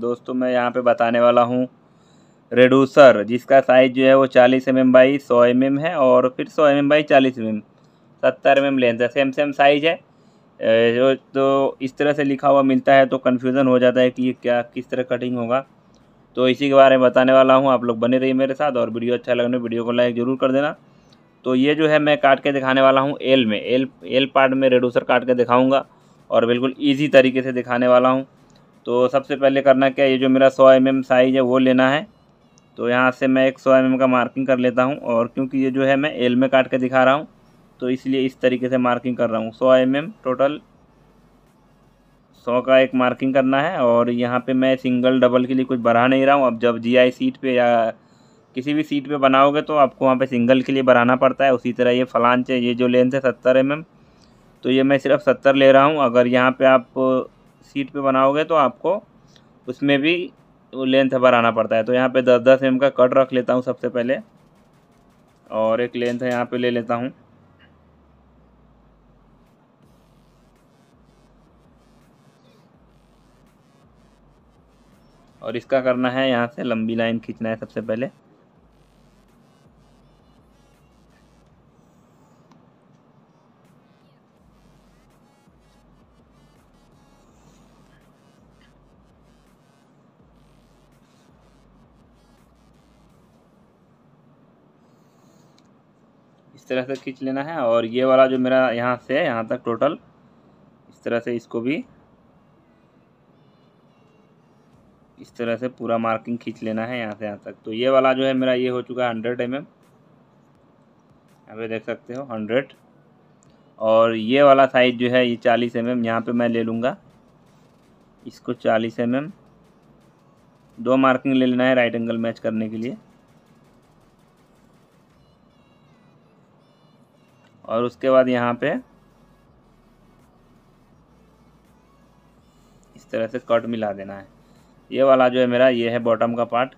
दोस्तों मैं यहाँ पे बताने वाला हूँ रेडूसर जिसका साइज़ जो है वो चालीस एम एम बाई सौ एम एम है और फिर सौ एम एम बाई चालीस एम एम सत्तर एम एम लेंथ है सेम सेम साइज़ है जो तो इस तरह से लिखा हुआ मिलता है तो कन्फ्यूज़न हो जाता है कि ये क्या किस तरह कटिंग होगा तो इसी के बारे में बताने वाला हूँ आप लोग बने रहिए मेरे साथ और वीडियो अच्छा लगने तो वीडियो को लाइक ज़रूर कर देना तो ये जो है मैं काट के दिखाने वाला हूँ एल में एल एल पार्ट में रेडूसर काट के दिखाऊंगा और बिल्कुल ईजी तरीके से दिखाने वाला हूँ तो सबसे पहले करना क्या ये जो मेरा सौ एम एम साइज़ है वो लेना है तो यहाँ से मैं एक सौ एम का मार्किंग कर लेता हूँ और क्योंकि ये जो है मैं एल में काट के दिखा रहा हूँ तो इसलिए इस तरीके से मार्किंग कर रहा हूँ सौ एम टोटल सौ का एक मार्किंग करना है और यहाँ पे मैं सिंगल डबल के लिए कुछ बढ़ा नहीं रहा हूँ अब जब जी सीट पर या किसी भी सीट पर बनाओगे तो आपको वहाँ पर सिंगल के लिए बढ़ाना पड़ता है उसी तरह ये फलांच ये जो लेंथ है सत्तर एम तो ये मैं सिर्फ सत्तर ले रहा हूँ अगर यहाँ पर आप सीट पे बनाओगे तो आपको उसमें भी लेंथ आना पड़ता है तो यहाँ पे दस दस एम का कट रख लेता हूँ सबसे पहले और एक लेंथ यहाँ पे ले लेता हूँ और इसका करना है यहाँ से लंबी लाइन खींचना है सबसे पहले इस तरह से खींच लेना है और ये वाला जो मेरा यहाँ से है यहाँ तक टोटल इस तरह से इसको भी इस तरह से पूरा मार्किंग खींच लेना है यहाँ से यहाँ तक तो ये वाला जो है मेरा ये हो चुका है हंड्रेड एम एम यहाँ देख सकते हो हंड्रेड और ये वाला साइज़ जो है ये चालीस एम एम यहाँ पर मैं ले लूँगा इसको चालीस एम एम दो मार्किंग ले लेना है राइट एंगल मैच करने के लिए और उसके बाद यहाँ पे इस तरह से कट मिला देना है ये वाला जो है मेरा ये है बॉटम का पार्ट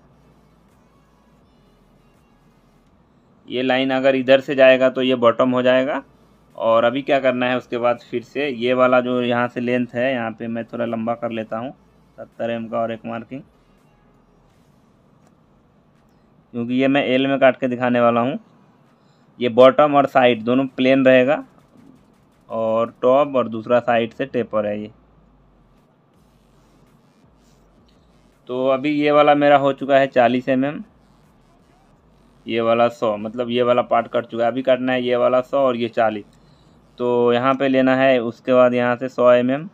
ये लाइन अगर इधर से जाएगा तो ये बॉटम हो जाएगा और अभी क्या करना है उसके बाद फिर से ये वाला जो यहाँ से लेंथ है यहाँ पे मैं थोड़ा लंबा कर लेता हूँ सत्तर एम का और एक मार्किंग क्योंकि ये मैं एल में काट के दिखाने वाला हूँ ये बॉटम और साइड दोनों प्लेन रहेगा और टॉप और दूसरा साइड से टेपर है ये तो अभी ये वाला मेरा हो चुका है चालीस एम mm, ये वाला सौ मतलब ये वाला पार्ट कट चुका है अभी काटना है ये वाला सौ और ये चालीस तो यहाँ पे लेना है उसके बाद यहाँ से सौ एम mm,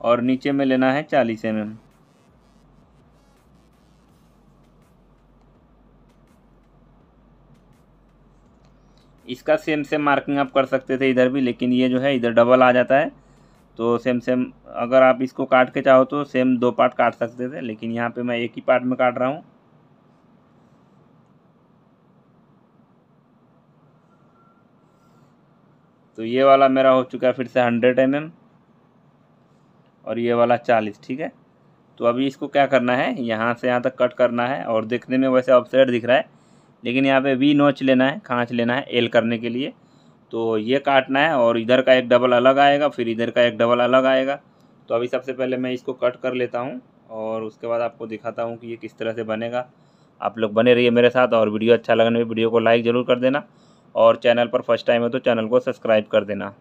और नीचे में लेना है चालीस एम mm. इसका सेम सेम मार्किंग आप कर सकते थे इधर भी लेकिन ये जो है इधर डबल आ जाता है तो सेम सेम अगर आप इसको काट के चाहो तो सेम दो पार्ट काट सकते थे लेकिन यहाँ पे मैं एक ही पार्ट में काट रहा हूँ तो ये वाला मेरा हो चुका है फिर से हंड्रेड एम mm और ये वाला चालीस ठीक है तो अभी इसको क्या करना है यहाँ से यहाँ तक कट करना है और देखने में वैसे ऑफसेट दिख रहा है लेकिन यहाँ पे वी नोच लेना है खाँच लेना है एल करने के लिए तो ये काटना है और इधर का एक डबल अलग आएगा फिर इधर का एक डबल अलग आएगा तो अभी सबसे पहले मैं इसको कट कर लेता हूँ और उसके बाद आपको दिखाता हूँ कि ये किस तरह से बनेगा आप लोग बने रहिए मेरे साथ और वीडियो अच्छा लगने में वीडियो को लाइक ज़रूर कर देना और चैनल पर फर्स्ट टाइम है तो चैनल को सब्सक्राइब कर देना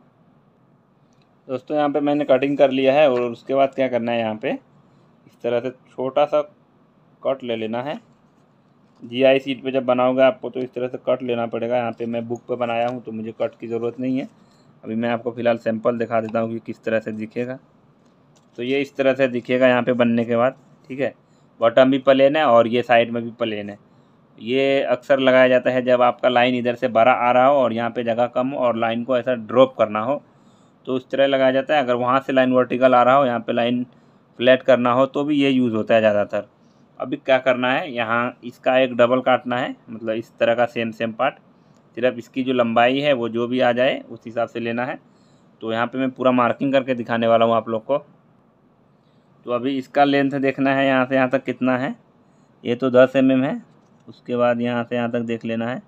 दोस्तों यहाँ पे मैंने कटिंग कर लिया है और उसके बाद क्या करना है यहाँ पे इस तरह से छोटा सा कट ले लेना है जीआई सीट पे जब बनाओगे आपको तो इस तरह से कट लेना पड़ेगा यहाँ पे मैं बुक पे बनाया हूँ तो मुझे कट की ज़रूरत नहीं है अभी मैं आपको फ़िलहाल सैंपल दिखा देता हूँ कि किस तरह से दिखेगा तो ये इस तरह से दिखेगा यहाँ पे बनने के बाद ठीक है बॉटम भी प्लेन है और ये साइड में भी प्लेन है ये अक्सर लगाया जाता है जब आपका लाइन इधर से बड़ा आ रहा हो और यहाँ पर जगह कम और लाइन को ऐसा ड्रॉप करना हो तो उस तरह लगाया जाता है अगर वहाँ से लाइन वर्टिकल आ रहा हो यहाँ पर लाइन फ्लैट करना हो तो भी ये यूज़ होता है ज़्यादातर अभी क्या करना है यहाँ इसका एक डबल काटना है मतलब इस तरह का सेम सेम पार्ट सिर्फ इसकी जो लंबाई है वो जो भी आ जाए उस हिसाब से लेना है तो यहाँ पे मैं पूरा मार्किंग करके दिखाने वाला हूँ आप लोग को तो अभी इसका लेंथ देखना है यहाँ से यहाँ तक कितना है ये तो दस एम mm है उसके बाद यहाँ से यहाँ तक देख लेना है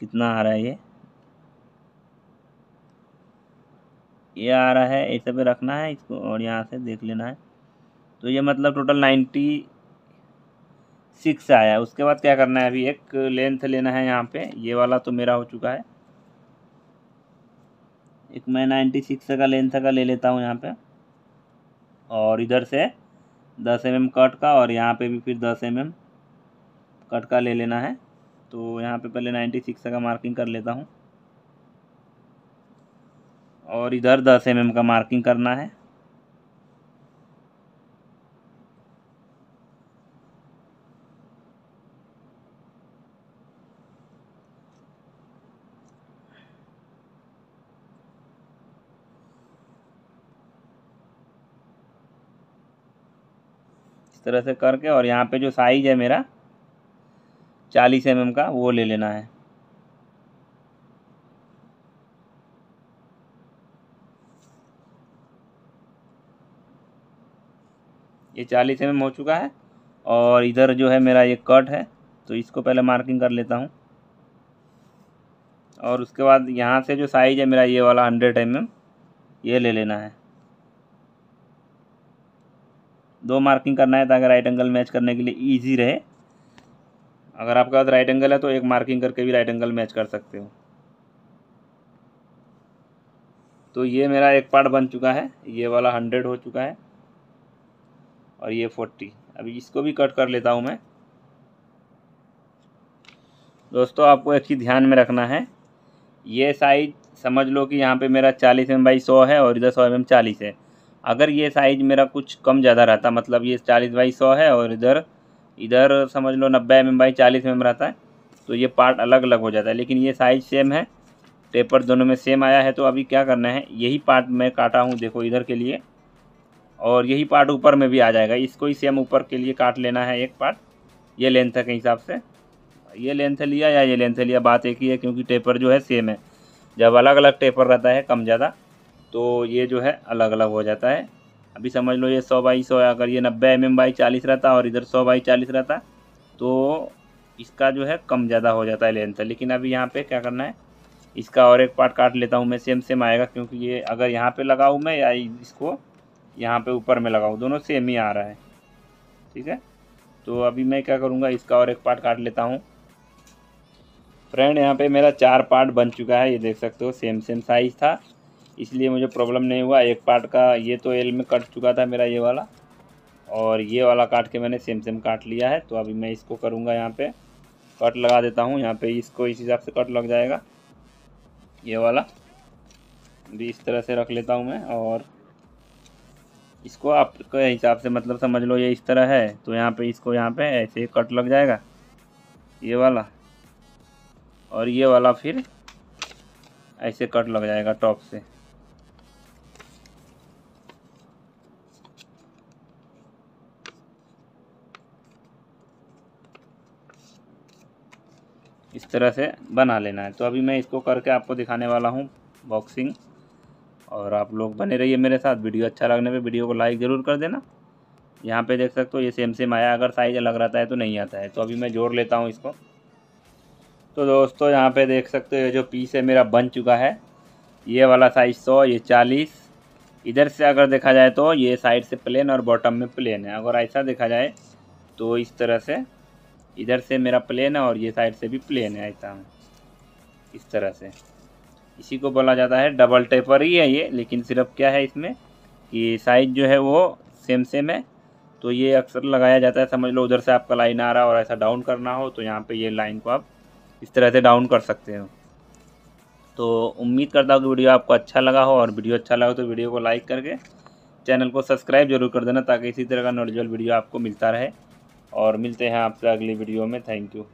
कितना आ रहा है ये ये आ रहा है ऐसे पे रखना है इसको और यहाँ से देख लेना है तो ये मतलब टोटल नाइन्टी सिक्स आया उसके बाद क्या करना है अभी एक लेंथ लेना है यहाँ पे ये वाला तो मेरा हो चुका है एक मैं नाइन्टी सिक्स का लेंथ का ले लेता हूँ यहाँ पे और इधर से दस एम एम कट का और यहाँ पे भी फिर दस एम एम कट का ले लेना है तो यहाँ पे पहले नाइन्टी सिक्स का मार्किंग कर लेता हूँ और इधर दस एम mm एम का मार्किंग करना है तरह से करके और यहाँ पे जो साइज़ है मेरा चालीस एम mm का वो ले लेना है ये चालीस एम mm हो चुका है और इधर जो है मेरा ये कट है तो इसको पहले मार्किंग कर लेता हूँ और उसके बाद यहाँ से जो साइज़ है मेरा ये वाला हंड्रेड एम mm, ये ले लेना है दो मार्किंग करना है ताकि राइट एंगल मैच करने के लिए ईजी रहे अगर आपके पास राइट एंगल है तो एक मार्किंग करके भी राइट एंगल मैच कर सकते हो तो ये मेरा एक पार्ट बन चुका है ये वाला हंड्रेड हो चुका है और ये फोर्टी अभी इसको भी कट कर लेता हूँ मैं दोस्तों आपको एक चीज़ ध्यान में रखना है ये साइज समझ लो कि यहाँ पे मेरा चालीस एम बाई सौ है और इधर सौ एम एम चालीस है अगर ये साइज़ मेरा कुछ कम ज़्यादा रहता मतलब ये चालीस बाई सौ है और इधर इधर समझ लो नब्बे एम mm एम बाई चालीस एम mm रहता है तो ये पार्ट अलग अलग हो जाता है लेकिन ये साइज़ सेम है टेपर दोनों में सेम आया है तो अभी क्या करना है यही पार्ट मैं काटा हूँ देखो इधर के लिए और यही पार्ट ऊपर में भी आ जाएगा इसको ही सेम ऊपर के लिए काट लेना है एक पार्ट ये लेंथ के हिसाब से ये लेंथ लिया या ये लेंथ लिया बात एक ही है क्योंकि टेपर जो है सेम है जब अलग अलग टेपर रहता है कम ज़्यादा तो ये जो है अलग अलग हो जाता है अभी समझ लो ये सौ बाई सौ अगर ये नब्बे एम एम बाई चालीस रहता और इधर सौ बाई चालीस रहता तो इसका जो है कम ज़्यादा हो जाता है लेंथ लेकिन अभी यहाँ पे क्या करना है इसका और एक पार्ट काट लेता हूँ मैं सेम सेम आएगा क्योंकि ये अगर यहाँ पे लगाऊँ मैं या इसको यहाँ पे ऊपर में लगाऊँ दोनों सेम ही आ रहा है ठीक है तो अभी मैं क्या करूँगा इसका और एक पार्ट काट लेता हूँ फ्रेंड यहाँ पे मेरा चार पार्ट बन चुका है ये देख सकते हो सेम सेम साइज़ था इसलिए मुझे प्रॉब्लम नहीं हुआ एक पार्ट का ये तो एल में कट चुका था मेरा ये वाला और ये वाला काट के मैंने सेम सेम काट लिया है तो अभी मैं इसको करूँगा यहाँ पे कट लगा देता हूँ यहाँ पे इसको इस हिसाब से कट लग जाएगा ये वाला भी इस तरह से रख लेता हूँ मैं और इसको आपके हिसाब से मतलब समझ लो ये इस तरह है तो यहाँ पे इसको यहाँ पे ऐसे कट लग जाएगा ये वाला और ये वाला फिर ऐसे कट लग जाएगा टॉप से इस तरह से बना लेना है तो अभी मैं इसको करके आपको दिखाने वाला हूँ बॉक्सिंग और आप लोग बने रहिए मेरे साथ वीडियो अच्छा लगने पे वीडियो को लाइक ज़रूर कर देना यहाँ पे देख सकते हो ये सेम सेम आया अगर साइज अलग रहता है तो नहीं आता है तो अभी मैं जोड़ लेता हूँ इसको तो दोस्तों यहाँ पे देख सकते हो ये जो पीस है मेरा बन चुका है ये वाला साइज़ सौ ये चालीस इधर से अगर देखा जाए तो ये साइड से प्लेन और बॉटम में प्लेन है अगर ऐसा देखा जाए तो इस तरह से इधर से मेरा प्लेन है और ये साइड से भी प्लेन है ऐसा इस तरह से इसी को बोला जाता है डबल टेपर ही है ये लेकिन सिर्फ क्या है इसमें कि साइज जो है वो सेम सेम है तो ये अक्सर लगाया जाता है समझ लो उधर से आपका लाइन आ रहा है और ऐसा डाउन करना हो तो यहाँ पे ये लाइन को आप इस तरह से डाउन कर सकते हो तो उम्मीद करता हूँ कि वीडियो आपको अच्छा लगा हो और वीडियो अच्छा लगा हो तो वीडियो को लाइक करके चैनल को सब्सक्राइब जरूर कर देना ताकि इसी तरह का नॉलेजल वीडियो आपको मिलता रहे और मिलते हैं आपसे अगली वीडियो में थैंक यू